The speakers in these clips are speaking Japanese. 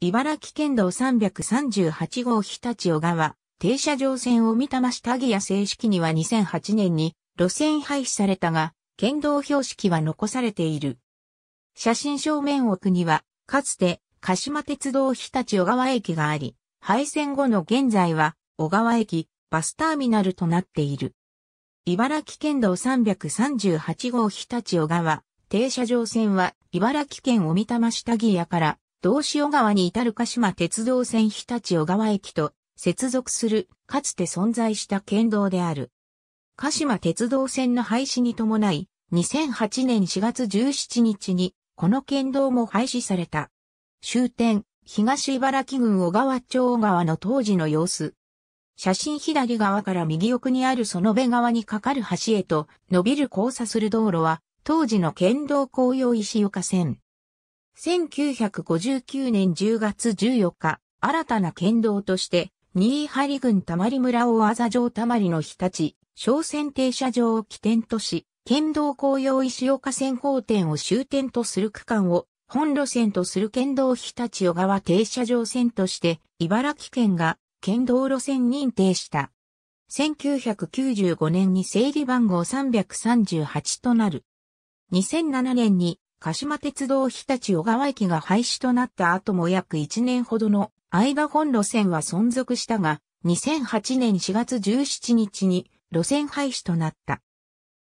茨城県道338号日立小川、停車場線を見たましたぎや正式には2008年に路線廃止されたが、県道標識は残されている。写真正面奥には、かつて鹿島鉄道日立小川駅があり、廃線後の現在は小川駅、バスターミナルとなっている。茨城県道338号日立小川、停車場線は茨城県小美玉下木アから道志小川に至る鹿島鉄道線日立小川駅と接続するかつて存在した県道である。鹿島鉄道線の廃止に伴い、2008年4月17日にこの県道も廃止された。終点、東茨城郡小川町小川の当時の様子。写真左側から右奥にある園部側に架かる橋へと伸びる交差する道路は、当時の県道紅葉石岡線。1959年10月14日、新たな県道として、新井張郡たまり村大麻城たまりの日立、商船停車場を起点とし、県道紅葉石岡線交点を終点とする区間を本路線とする県道日立小川停車場線として、茨城県が県道路線認定した。1995年に整理番号338となる。2007年に鹿島鉄道日立小川駅が廃止となった後も約1年ほどの間本路線は存続したが、2008年4月17日に路線廃止となった。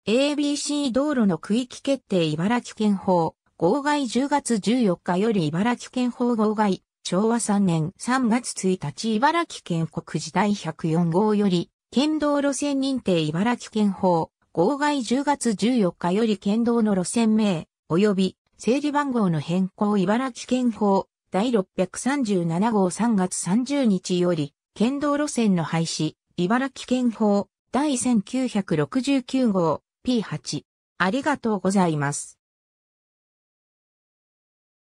ABC 道路の区域決定茨城県法号外10月14日より茨城県法号外昭和3年3月1日茨城県国時代104号より県道路線認定茨城県法号外10月14日より県道の路線名及び政治番号の変更茨城県法第637号3月30日より、県道路線の廃止、茨城県法第1969号 P8。ありがとうございます。